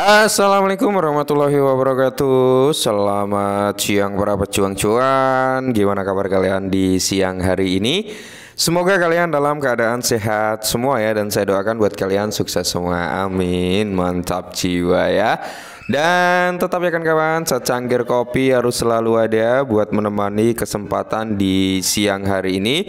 Assalamualaikum warahmatullahi wabarakatuh Selamat siang para pejuang cuan Gimana kabar kalian di siang hari ini? Semoga kalian dalam keadaan sehat semua ya Dan saya doakan buat kalian sukses semua Amin Mantap jiwa ya Dan tetap ya kan kawan Secangkir kopi harus selalu ada Buat menemani kesempatan di siang hari ini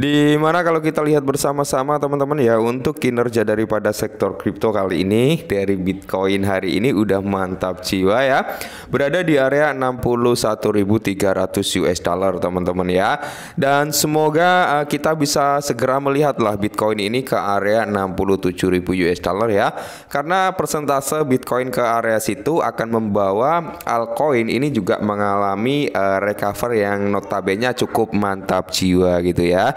di mana kalau kita lihat bersama-sama teman-teman ya untuk kinerja daripada sektor kripto kali ini dari Bitcoin hari ini udah mantap jiwa ya. Berada di area 61.300 US dollar teman-teman ya. Dan semoga uh, kita bisa segera melihatlah Bitcoin ini ke area 67.000 US dollar ya. Karena persentase Bitcoin ke area situ akan membawa altcoin ini juga mengalami uh, recover yang notabene cukup mantap jiwa gitu ya.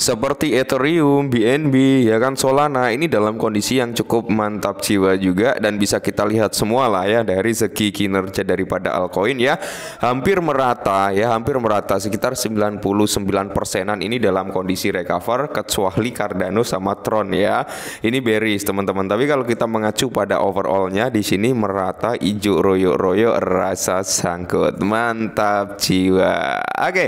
seperti Ethereum, BNB, ya kan Solana ini dalam kondisi yang cukup mantap jiwa juga dan bisa kita lihat semua lah ya dari segi kinerja daripada altcoin ya hampir merata ya hampir merata sekitar 99 persenan ini dalam kondisi recover kecuali Cardano sama Tron ya ini Beris teman-teman tapi kalau kita mengacu pada overallnya di sini merata hijau royok-royok rasa sangkut mantap jiwa oke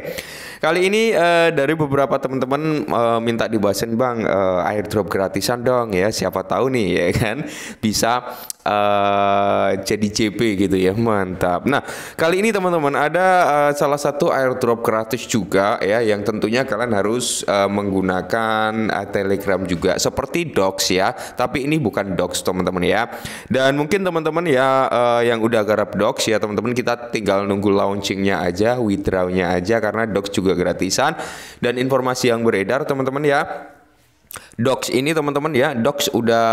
kali ini uh, dari beberapa teman-teman uh, minta dibahasin bang uh, drop gratisan dong ya siapa tahu nih ya kan bisa uh, jadi JP gitu ya mantap. Nah kali ini teman-teman ada uh, salah satu air drop gratis juga ya yang tentunya kalian harus uh, menggunakan uh, Telegram juga seperti Docs ya tapi ini bukan Docs teman-teman ya dan mungkin teman-teman ya uh, yang udah garap Docs ya teman-teman kita tinggal nunggu launchingnya aja withdrawnya aja karena Docs juga gratisan dan informasi yang beredar beredar teman-teman ya Docs ini teman-teman ya, Docs udah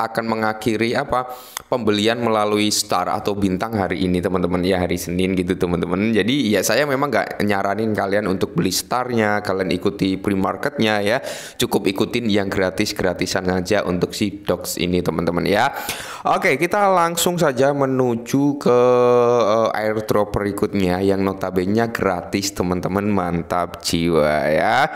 akan mengakhiri apa pembelian melalui star atau bintang hari ini teman-teman ya hari Senin gitu teman-teman. Jadi ya saya memang nggak nyaranin kalian untuk beli starnya, kalian ikuti pre-marketnya ya. Cukup ikutin yang gratis-gratisan aja untuk si Docs ini teman-teman ya. Oke, kita langsung saja menuju ke uh, airdrop berikutnya yang notabene gratis teman-teman. Mantap jiwa ya.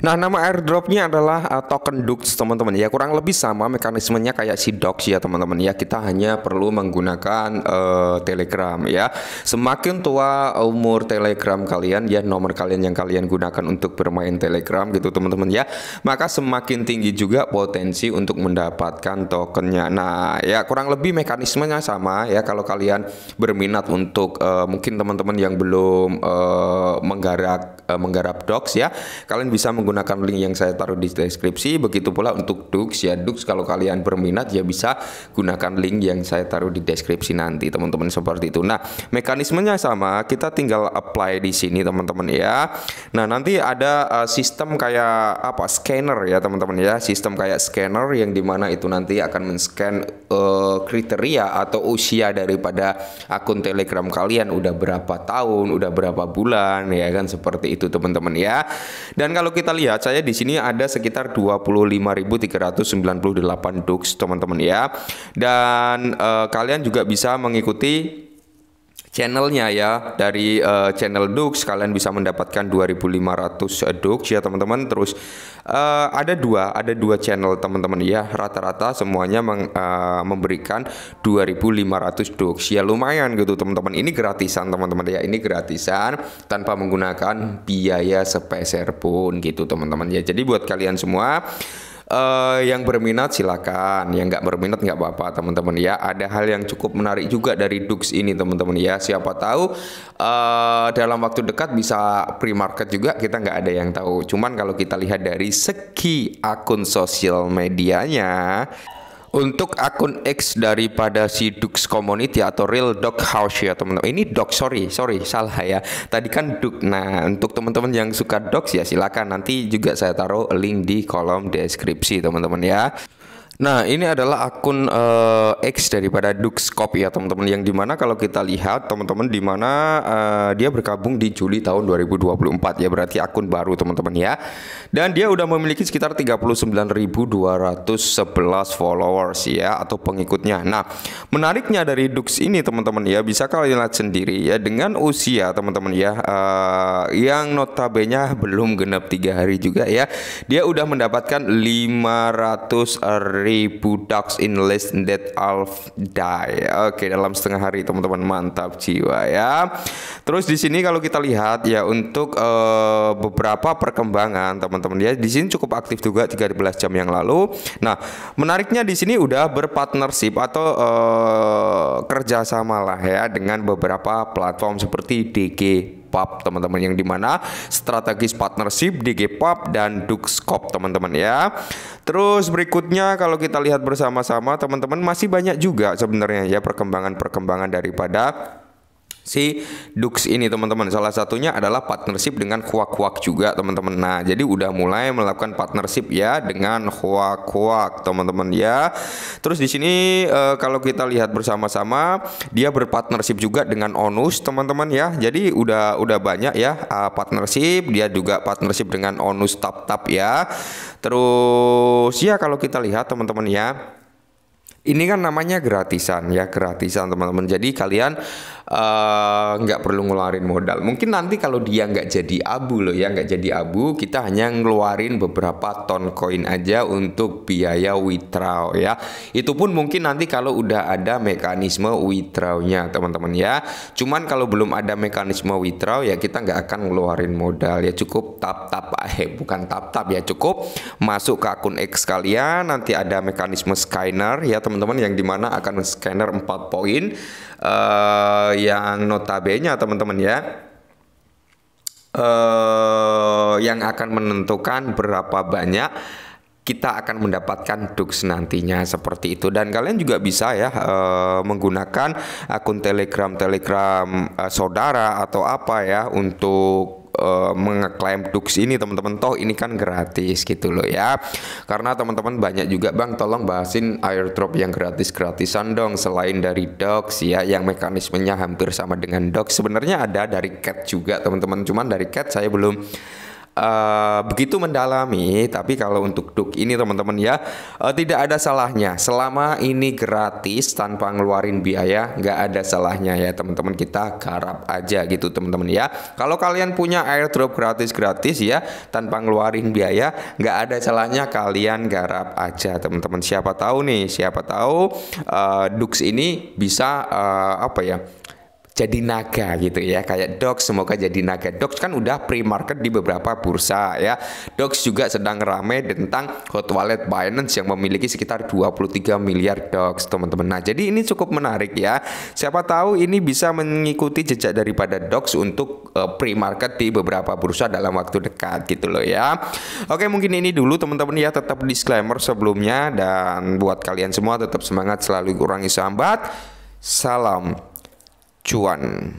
Nah, nama airdropnya adalah uh, token Dux, teman-teman. Ya, kurang lebih sama mekanismenya kayak si Dox ya, teman-teman. Ya, kita hanya perlu menggunakan uh, Telegram ya. Semakin tua umur Telegram kalian ya, nomor kalian yang kalian gunakan untuk bermain Telegram gitu, teman-teman ya. Maka semakin tinggi juga potensi untuk mendapatkan tokennya. Nah, ya kurang lebih mekanismenya sama ya kalau kalian berminat untuk uh, mungkin teman-teman yang belum uh, menggarap uh, menggarap Dox ya, kalian bisa menggunakan menggunakan link yang saya taruh di deskripsi. Begitu pula untuk Dux ya Dux kalau kalian berminat ya bisa gunakan link yang saya taruh di deskripsi nanti teman-teman seperti itu. Nah mekanismenya sama, kita tinggal apply di sini teman-teman ya. Nah nanti ada uh, sistem kayak apa scanner ya teman-teman ya, sistem kayak scanner yang dimana itu nanti akan men-scan uh, kriteria atau usia daripada akun Telegram kalian udah berapa tahun, udah berapa bulan ya kan seperti itu teman-teman ya. Dan kalau kita lihat saya di sini ada sekitar 25.398 dux teman-teman ya. Dan eh, kalian juga bisa mengikuti channelnya ya dari uh, channel Dux kalian bisa mendapatkan 2500 eh, Dux ya teman-teman terus uh, ada dua ada dua channel teman-teman ya rata-rata semuanya meng, uh, memberikan 2500 Dux ya lumayan gitu teman-teman ini gratisan teman-teman ya ini gratisan tanpa menggunakan biaya sepeser pun gitu teman-teman ya jadi buat kalian semua uh, yang berminat silakan, yang nggak berminat nggak apa-apa teman-teman ya. Ada hal yang cukup menarik juga dari Dux ini teman-teman ya. Siapa tahu uh, dalam waktu dekat bisa pre-market juga kita nggak ada yang tahu. Cuman kalau kita lihat dari segi akun sosial medianya untuk akun X daripada si Dux Community atau Real Dog House ya teman-teman. Ini Dog sorry sorry salah ya. Tadi kan Dux. Nah untuk teman-teman yang suka Dogs ya silakan nanti juga saya taruh link di kolom deskripsi teman-teman ya. Nah, ini adalah akun uh, X daripada Dux Copy ya, teman-teman. Yang dimana kalau kita lihat, teman-teman, dimana uh, eh, dia bergabung di Juli tahun 2024 ya, berarti akun baru, teman-teman ya. Dan dia udah memiliki sekitar 39.211 followers ya, atau pengikutnya. Nah, menariknya dari Dux ini, teman-teman ya, bisa kalian lihat sendiri ya, dengan usia, teman-teman ya, uh, yang notabene belum genap tiga hari juga ya, dia udah mendapatkan 500 ribu 3 dogs in less that all die. Oke, dalam setengah hari teman-teman mantap jiwa ya. Terus di sini kalau kita lihat ya untuk uh, beberapa perkembangan teman-teman ya di sini cukup aktif juga 13 jam yang lalu. Nah, menariknya di sini udah berpartnership atau uh, eh, kerjasama lah ya dengan beberapa platform seperti DG GPUB teman-teman yang dimana strategis partnership di GPUB dan Duxcop teman-teman ya. Terus berikutnya kalau kita lihat bersama-sama teman-teman masih banyak juga sebenarnya ya perkembangan-perkembangan daripada si Dux ini teman-teman salah satunya adalah partnership dengan Kuak-Kuak juga teman-teman nah jadi udah mulai melakukan partnership ya dengan Kuak-Kuak teman-teman ya terus di sini e, kalau kita lihat bersama-sama dia berpartnership juga dengan Onus teman-teman ya jadi udah udah banyak ya e, partnership dia juga partnership dengan Onus Tap Tap ya terus ya kalau kita lihat teman-teman ya ini kan namanya gratisan ya gratisan teman-teman jadi kalian eh, nggak uh, perlu ngeluarin modal mungkin nanti kalau dia nggak jadi abu loh ya nggak jadi abu kita hanya ngeluarin beberapa ton koin aja untuk biaya withdraw ya itu pun mungkin nanti kalau udah ada mekanisme withdrawnya teman-teman ya cuman kalau belum ada mekanisme withdraw ya kita nggak akan ngeluarin modal ya cukup tap tap eh bukan tap tap ya cukup masuk ke akun X kalian nanti ada mekanisme scanner ya teman teman-teman yang dimana akan scanner 4 poin uh, yang notabene teman-teman ya uh, yang akan menentukan berapa banyak kita akan mendapatkan dux nantinya seperti itu dan kalian juga bisa ya uh, menggunakan akun telegram telegram uh, saudara atau apa ya untuk uh, eh, mengeklaim Dux ini teman-teman toh ini kan gratis gitu loh ya karena teman-teman banyak juga bang tolong bahasin airdrop yang gratis-gratisan dong selain dari dux ya yang mekanismenya hampir sama dengan dux sebenarnya ada dari Cat juga teman-teman cuman dari Cat saya belum uh, begitu mendalami, tapi kalau untuk duk ini teman-teman ya uh, tidak ada salahnya. Selama ini gratis tanpa ngeluarin biaya, nggak ada salahnya ya teman-teman kita garap aja gitu teman-teman ya. Kalau kalian punya airdrop gratis-gratis ya tanpa ngeluarin biaya, nggak ada salahnya kalian garap aja teman-teman. Siapa tahu nih, siapa tahu uh, eh, Dux ini bisa uh, apa ya? jadi naga gitu ya kayak Dox semoga jadi naga Dox kan udah pre-market di beberapa bursa ya Dox juga sedang ramai tentang hot wallet Binance yang memiliki sekitar 23 miliar Dox teman-teman nah jadi ini cukup menarik ya siapa tahu ini bisa mengikuti jejak daripada Dox untuk uh, pre-market di beberapa bursa dalam waktu dekat gitu loh ya oke mungkin ini dulu teman-teman ya tetap disclaimer sebelumnya dan buat kalian semua tetap semangat selalu kurangi sambat salam cuan.